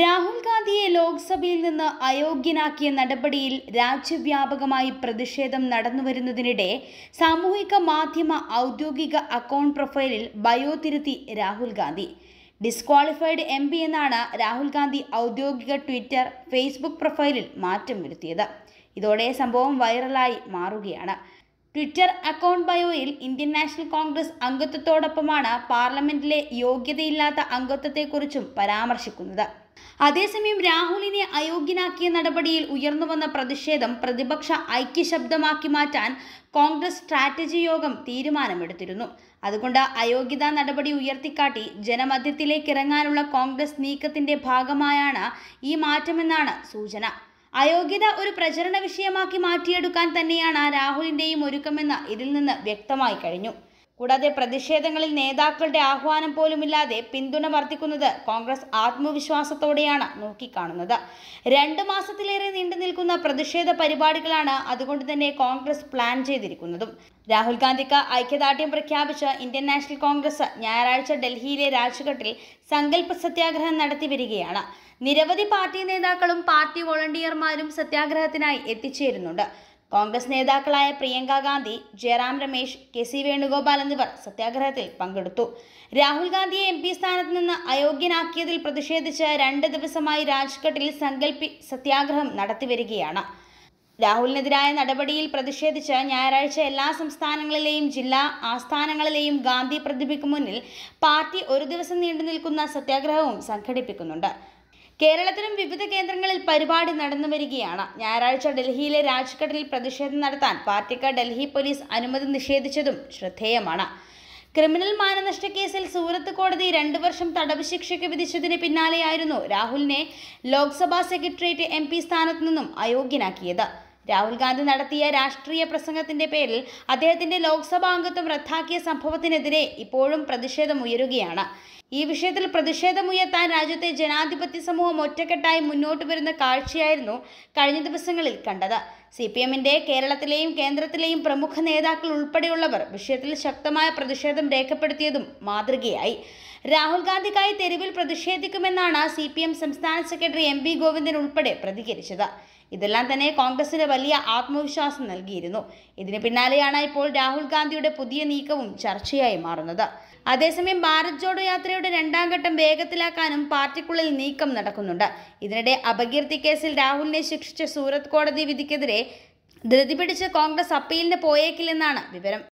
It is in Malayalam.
രാഹുൽ ഗാന്ധിയെ ലോക്സഭയിൽ നിന്ന് അയോഗ്യനാക്കിയ നടപടിയിൽ രാജ്യവ്യാപകമായി പ്രതിഷേധം നടന്നുവരുന്നതിനിടെ സാമൂഹിക മാധ്യമ ഔദ്യോഗിക അക്കൗണ്ട് പ്രൊഫൈലിൽ ബയോ തിരുത്തി Rahul Gandhi disqualified M P എന്നാണ് രാഹുൽ ഗാന്ധി ഔദ്യോഗിക ട്വിറ്റർ ഫേസ്ബുക്ക് പ്രൊഫൈലിൽ മാറ്റം വരുത്തിയത് ഇതോടെ സംഭവം വൈറലായി മാറുകയാണ് ട്വിറ്റർ അക്കൗണ്ട് ബയോയിൽ ഇന്ത്യൻ നാഷണൽ കോൺഗ്രസ് അംഗത്വത്തോടൊപ്പമാണ് പാർലമെന്റിലെ യോഗ്യതയില്ലാത്ത അംഗത്വത്തെക്കുറിച്ചും പരാമർശിക്കുന്നത് അതേസമയം രാഹുലിനെ അയോഗ്യനാക്കിയ നടപടിയിൽ ഉയർന്നുവന്ന പ്രതിഷേധം പ്രതിപക്ഷ ഐക്യശബ്ദമാക്കി മാറ്റാൻ കോൺഗ്രസ് സ്ട്രാറ്റജി യോഗം തീരുമാനമെടുത്തിരുന്നു അതുകൊണ്ട് അയോഗ്യതാ നടപടി ഉയർത്തിക്കാട്ടി ജനമധ്യത്തിലേക്ക് ഇറങ്ങാനുള്ള കോൺഗ്രസ് നീക്കത്തിന്റെ ഭാഗമായാണ് ഈ മാറ്റമെന്നാണ് സൂചന അയോഗ്യത ഒരു പ്രചരണ വിഷയമാക്കി മാറ്റിയെടുക്കാൻ തന്നെയാണ് രാഹുലിന്റെയും ഒരുക്കമെന്ന് ഇതിൽ നിന്ന് വ്യക്തമായി കഴിഞ്ഞു കൂടാതെ പ്രതിഷേധങ്ങളിൽ നേതാക്കളുടെ ആഹ്വാനം പോലുമില്ലാതെ പിന്തുണ വർദ്ധിക്കുന്നത് കോൺഗ്രസ് ആത്മവിശ്വാസത്തോടെയാണ് നോക്കിക്കാണുന്നത് രണ്ട് മാസത്തിലേറെ നീണ്ടു നിൽക്കുന്ന പ്രതിഷേധ പരിപാടികളാണ് അതുകൊണ്ട് തന്നെ കോൺഗ്രസ് പ്ലാൻ ചെയ്തിരിക്കുന്നതും രാഹുൽ ഗാന്ധിക്ക് ഐക്യദാർഢ്യം പ്രഖ്യാപിച്ച് ഇന്ത്യൻ നാഷണൽ കോൺഗ്രസ് ഞായറാഴ്ച ഡൽഹിയിലെ രാജ്ഘട്ടിൽ സങ്കല്പ സത്യാഗ്രഹം നടത്തി വരികയാണ് നിരവധി പാർട്ടി നേതാക്കളും പാർട്ടി വോളണ്ടിയർമാരും സത്യാഗ്രഹത്തിനായി എത്തിച്ചേരുന്നുണ്ട് കോൺഗ്രസ് നേതാക്കളായ പ്രിയങ്ക ഗാന്ധി ജയറാം രമേശ് കെ സി വേണുഗോപാൽ എന്നിവർ സത്യാഗ്രഹത്തിൽ പങ്കെടുത്തു രാഹുൽ ഗാന്ധിയെ എം പി സ്ഥാനത്ത് നിന്ന് അയോഗ്യനാക്കിയതിൽ പ്രതിഷേധിച്ച് രണ്ട് ദിവസമായി രാജ്ഘട്ടിൽ സങ്കല്പി സത്യാഗ്രഹം നടത്തിവരികയാണ് രാഹുലിനെതിരായ നടപടിയിൽ പ്രതിഷേധിച്ച് ഞായറാഴ്ച എല്ലാ സംസ്ഥാനങ്ങളിലെയും ജില്ലാ ആസ്ഥാനങ്ങളിലെയും ഗാന്ധി പ്രതിഭയ്ക്ക് മുന്നിൽ പാർട്ടി ഒരു ദിവസം നീണ്ടു നിൽക്കുന്ന സത്യാഗ്രഹവും സംഘടിപ്പിക്കുന്നുണ്ട് കേരളത്തിലും വിവിധ കേന്ദ്രങ്ങളിൽ പരിപാടി നടന്നു വരികയാണ് ഞായറാഴ്ച ഡൽഹിയിലെ രാജ്ഘട്ടിൽ പ്രതിഷേധം നടത്താൻ പാർട്ടിക്ക് ഡൽഹി പോലീസ് അനുമതി നിഷേധിച്ചതും ശ്രദ്ധേയമാണ് ക്രിമിനൽ മാനനഷ്ട കേസിൽ സൂറത്ത് കോടതി രണ്ടു വർഷം തടവ് ശിക്ഷയ്ക്ക് വിധിച്ചതിന് പിന്നാലെയായിരുന്നു രാഹുലിനെ ലോക്സഭാ സെക്രട്ടേറിയറ്റ് എം പി സ്ഥാനത്തു നിന്നും അയോഗ്യനാക്കിയത് രാഹുൽ ഗാന്ധി നടത്തിയ രാഷ്ട്രീയ പ്രസംഗത്തിന്റെ പേരിൽ അദ്ദേഹത്തിന്റെ ലോക്സഭാ അംഗത്വം റദ്ദാക്കിയ സംഭവത്തിനെതിരെ ഇപ്പോഴും പ്രതിഷേധമുയരുകയാണ് ഈ വിഷയത്തിൽ പ്രതിഷേധമുയർത്താൻ രാജ്യത്തെ ജനാധിപത്യ സമൂഹം ഒറ്റക്കെട്ടായി മുന്നോട്ട് വരുന്ന കാഴ്ചയായിരുന്നു കഴിഞ്ഞ ദിവസങ്ങളിൽ കണ്ടത് സി പി എമ്മിൻ്റെ കേരളത്തിലെയും കേന്ദ്രത്തിലെയും പ്രമുഖ നേതാക്കൾ ഉൾപ്പെടെയുള്ളവർ വിഷയത്തിൽ ശക്തമായ പ്രതിഷേധം രേഖപ്പെടുത്തിയതും മാതൃകയായി രാഹുൽ ഗാന്ധിക്കായി തെരുവിൽ പ്രതിഷേധിക്കുമെന്നാണ് സി പി എം സംസ്ഥാന സെക്രട്ടറി എം പി ഗോവിന്ദൻ ഉൾപ്പെടെ പ്രതികരിച്ചത് ഇതെല്ലാം തന്നെ കോൺഗ്രസിന് വലിയ ആത്മവിശ്വാസം നൽകിയിരുന്നു ഇതിന് പിന്നാലെയാണ് ഇപ്പോൾ രാഹുൽ ഗാന്ധിയുടെ പുതിയ നീക്കവും ചർച്ചയായി മാറുന്നത് അതേസമയം ഭാരത് ജോഡോ യാത്രയുടെ രണ്ടാം ഘട്ടം വേഗത്തിലാക്കാനും പാർട്ടിക്കുള്ളിൽ നീക്കം നടക്കുന്നുണ്ട് ഇതിനിടെ അപകീർത്തി കേസിൽ രാഹുലിനെ ശിക്ഷിച്ച സൂറത്ത് കോടതി വിധിക്കെതിരെ ധൃതി പിടിച്ച് കോൺഗ്രസ് അപ്പീലിന് പോയേക്കില്ലെന്നാണ് വിവരം